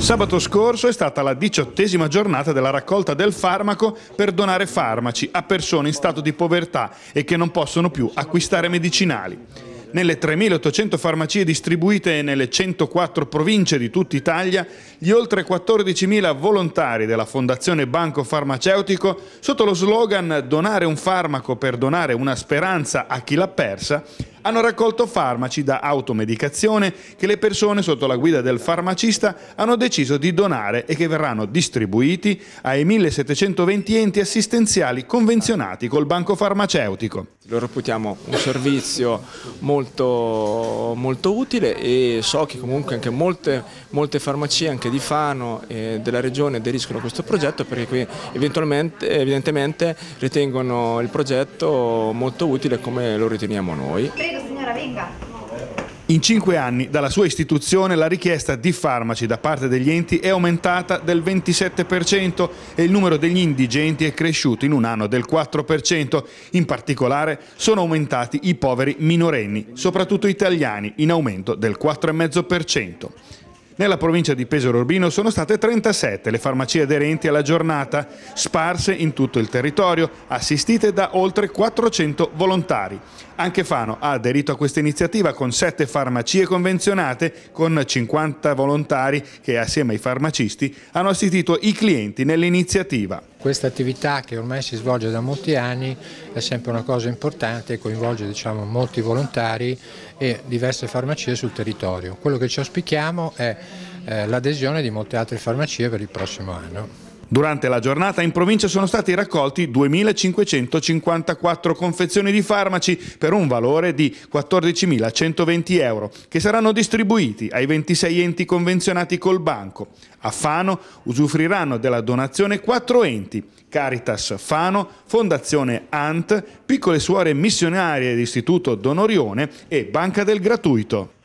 Sabato scorso è stata la diciottesima giornata della raccolta del farmaco per donare farmaci a persone in stato di povertà e che non possono più acquistare medicinali. Nelle 3.800 farmacie distribuite nelle 104 province di tutta Italia, gli oltre 14.000 volontari della Fondazione Banco Farmaceutico, sotto lo slogan Donare un farmaco per donare una speranza a chi l'ha persa, hanno raccolto farmaci da automedicazione che le persone sotto la guida del farmacista hanno deciso di donare e che verranno distribuiti ai 1720 enti assistenziali convenzionati col banco farmaceutico. Lo reputiamo un servizio molto, molto utile e so che comunque anche molte, molte farmacie anche di Fano e della regione aderiscono a questo progetto perché qui evidentemente ritengono il progetto molto utile come lo riteniamo noi. Prego signora, venga. In cinque anni dalla sua istituzione la richiesta di farmaci da parte degli enti è aumentata del 27% e il numero degli indigenti è cresciuto in un anno del 4%. In particolare sono aumentati i poveri minorenni, soprattutto italiani, in aumento del 4,5%. Nella provincia di Pesaro Urbino sono state 37 le farmacie aderenti alla giornata, sparse in tutto il territorio, assistite da oltre 400 volontari. Anche Fano ha aderito a questa iniziativa con 7 farmacie convenzionate, con 50 volontari che assieme ai farmacisti hanno assistito i clienti nell'iniziativa. Questa attività che ormai si svolge da molti anni è sempre una cosa importante e coinvolge diciamo, molti volontari e diverse farmacie sul territorio. Quello che ci auspichiamo è eh, l'adesione di molte altre farmacie per il prossimo anno. Durante la giornata in provincia sono stati raccolti 2.554 confezioni di farmaci per un valore di 14.120 euro che saranno distribuiti ai 26 enti convenzionati col banco. A Fano usufruiranno della donazione quattro enti, Caritas Fano, Fondazione ANT, Piccole Suore Missionarie dell'Istituto Donorione e Banca del Gratuito.